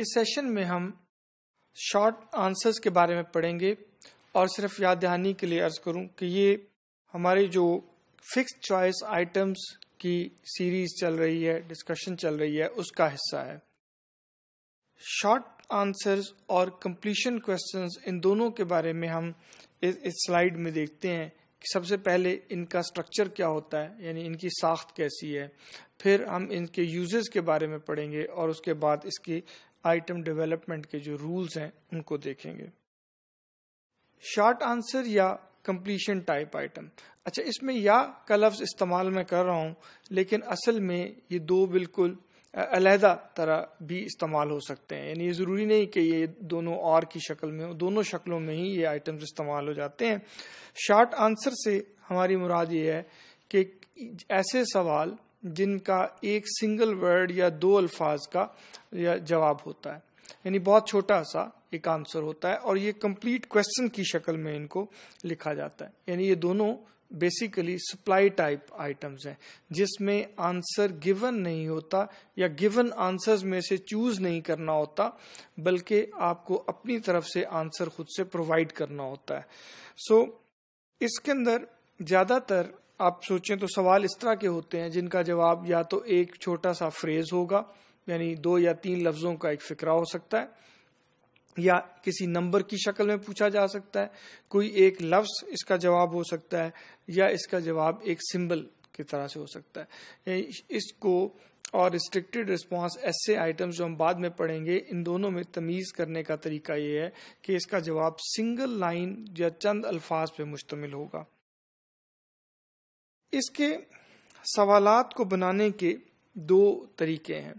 इस सेशन में हम शॉर्ट आंसर्स के बारे में पढ़ेंगे और सिर्फ याद दहानी के लिए अर्ज करूं कि ये हमारे जो फिक्स चॉइस आइटम्स की सीरीज चल रही है डिस्कशन चल रही है उसका हिस्सा है शॉर्ट आंसर्स और कंप्लीशन क्वेश्चंस इन दोनों के बारे में हम इस, इस स्लाइड में देखते हैं कि सबसे पहले इनका स्ट्रक्चर क्या होता है यानी इनकी साख्त कैसी है फिर हम इनके यूजेस के बारे में पढ़ेंगे और उसके बाद इसकी आइटम डेवलपमेंट के जो रूल्स हैं उनको देखेंगे शॉर्ट आंसर या कंप्लीशन टाइप आइटम अच्छा इसमें या का लफ्ज इस्तेमाल मैं कर रहा हूं लेकिन असल में ये दो बिल्कुल अलहदा तरह भी इस्तेमाल हो सकते हैं यानी ये ज़रूरी नहीं कि ये दोनों और की शक्ल में दोनों शक्लों में ही ये आइटम्स इस्तेमाल हो जाते हैं शॉर्ट आंसर से हमारी मुराद ये है कि ऐसे सवाल जिनका एक सिंगल वर्ड या दो अल्फाज का जवाब होता है यानी बहुत छोटा सा एक आंसर होता है और ये कंप्लीट क्वेश्चन की शक्ल में इनको लिखा जाता है यानी ये दोनों बेसिकली सप्लाई टाइप आइटम्स हैं जिसमें आंसर गिवन नहीं होता या गिवन आंसर्स में से चूज नहीं करना होता बल्कि आपको अपनी तरफ से आंसर खुद से प्रोवाइड करना होता है सो so, इसके अंदर ज्यादातर आप सोचें तो सवाल इस तरह के होते हैं जिनका जवाब या तो एक छोटा सा फ्रेज होगा यानी दो या तीन लफ्जों का एक फिक्रा हो सकता है या किसी नंबर की शक्ल में पूछा जा सकता है कोई एक लफ्ज इसका जवाब हो सकता है या इसका जवाब एक सिंबल की तरह से हो सकता है इसको और रिस्ट्रिक्टेड रिस्पांस ऐसे आइटम्स जो हम बाद में पढ़ेंगे इन दोनों में तमीज़ करने का तरीका यह है कि इसका जवाब सिंगल लाइन या चंद अल्फाज पे मुश्तमिल होगा इसके सवालात को बनाने के दो तरीके हैं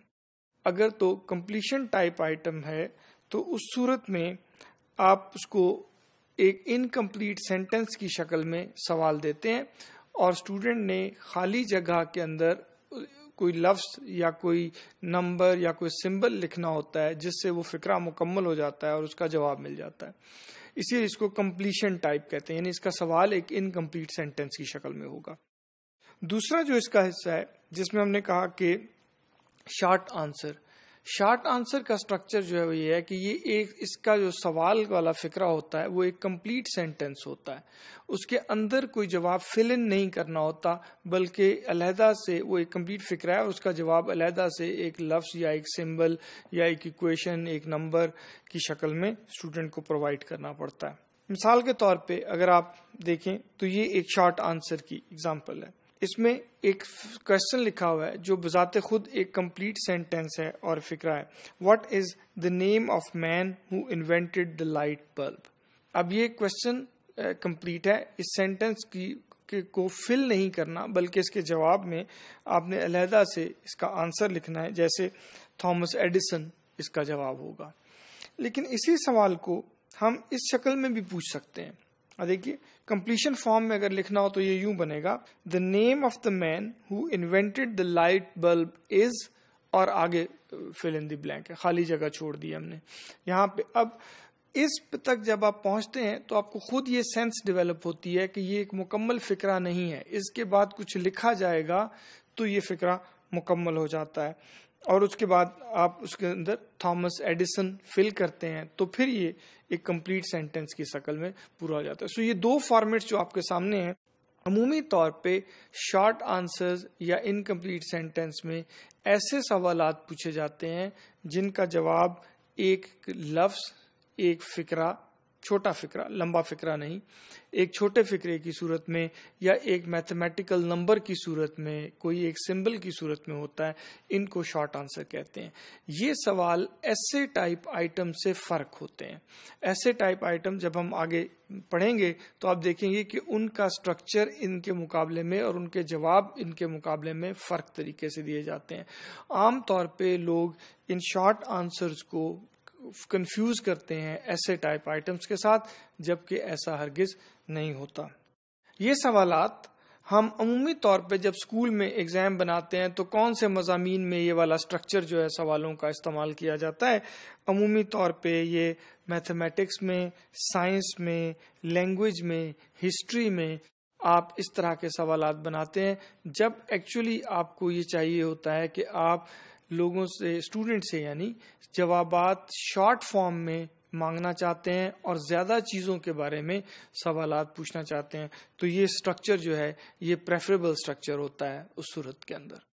अगर तो कंप्लीशन टाइप आइटम है तो उस सूरत में आप उसको एक इनकम्प्लीट सेंटेंस की शक्ल में सवाल देते हैं और स्टूडेंट ने खाली जगह के अंदर कोई लफ्स या कोई नंबर या कोई सिंबल लिखना होता है जिससे वो फिक्रा मुकम्मल हो जाता है और उसका जवाब मिल जाता है इसीलिए इसको कंप्लीशन टाइप कहते हैं यानी इसका सवाल एक इनकम्प्लीट सेंटेंस की शक्ल में होगा दूसरा जो इसका हिस्सा है जिसमें हमने कहा कि शार्ट आंसर शार्ट आंसर का स्ट्रक्चर जो है वो ये है कि ये एक इसका जो सवाल वाला फिक्रा होता है वो एक कंप्लीट सेंटेंस होता है उसके अंदर कोई जवाब फिल इन नहीं करना होता बल्कि अलहदा से वो एक कंप्लीट फिक्रा है उसका जवाब अलहदा से एक लफ्ज़ या एक सिंबल या एक इक्वेशन एक नंबर की शक्ल में स्टूडेंट को प्रोवाइड करना पड़ता है मिसाल के तौर पर अगर आप देखें तो ये एक शार्ट आंसर की एग्जाम्पल है इसमें एक क्वेश्चन लिखा हुआ है जो बजाते खुद एक कंप्लीट सेंटेंस है और फिक्रा है what is the name of man who invented the light bulb अब ये क्वेश्चन कंप्लीट uh, है इस सेंटेंस की को फिल नहीं करना बल्कि इसके जवाब में आपने अलहदा से इसका आंसर लिखना है जैसे थॉमस एडिसन इसका जवाब होगा लेकिन इसी सवाल को हम इस शक्ल में भी पूछ सकते हैं देखिए कंप्लीशन फॉर्म में अगर लिखना हो तो ये यूं बनेगा the name of the man who invented the light bulb is और आगे फिल इन द ब्लैंक है खाली जगह छोड़ दी हमने यहाँ पे अब इस तक जब आप पहुंचते हैं तो आपको खुद ये सेंस डेवलप होती है कि ये एक मुकम्मल फिक्रा नहीं है इसके बाद कुछ लिखा जाएगा तो ये फिक्रा मुकम्मल हो जाता है और उसके बाद आप उसके अंदर थॉमस एडिसन फिल करते हैं तो फिर ये एक कंप्लीट सेंटेंस की शक्ल में पूरा हो जाता है सो so, ये दो फॉर्मेट्स जो आपके सामने हैं अमूमी तौर पे शॉर्ट आंसर्स या इनकम्प्लीट सेंटेंस में ऐसे सवाल पूछे जाते हैं जिनका जवाब एक लफ्स एक फिक्रा छोटा फिक्रा लंबा फिक्रा नहीं एक छोटे फिक्रे की सूरत में या एक मैथमेटिकल नंबर की सूरत में कोई एक सिंबल की सूरत में होता है इनको शॉर्ट आंसर कहते हैं ये सवाल ऐसे टाइप आइटम से फर्क होते हैं ऐसे टाइप आइटम जब हम आगे पढ़ेंगे तो आप देखेंगे कि उनका स्ट्रक्चर इनके मुकाबले में और उनके जवाब इनके मुकाबले में फर्क तरीके से दिए जाते हैं आमतौर पर लोग इन शॉर्ट आंसर्स को कंफ्यूज करते हैं ऐसे टाइप आइटम्स के साथ जबकि ऐसा हरगिज नहीं होता ये सवाल हम अमूमी तौर पे जब स्कूल में एग्जाम बनाते हैं तो कौन से मजामी में ये वाला स्ट्रक्चर जो है सवालों का इस्तेमाल किया जाता है अमूमी तौर पे ये मैथमेटिक्स में साइंस में लैंग्वेज में हिस्ट्री में आप इस तरह के सवाल बनाते हैं जब एक्चुअली आपको ये चाहिए होता है कि आप लोगों से स्टूडेंट से यानी जवाब शॉर्ट फॉर्म में मांगना चाहते हैं और ज़्यादा चीज़ों के बारे में सवाल पूछना चाहते हैं तो ये स्ट्रक्चर जो है ये प्रेफरेबल स्ट्रक्चर होता है उस सूरत के अंदर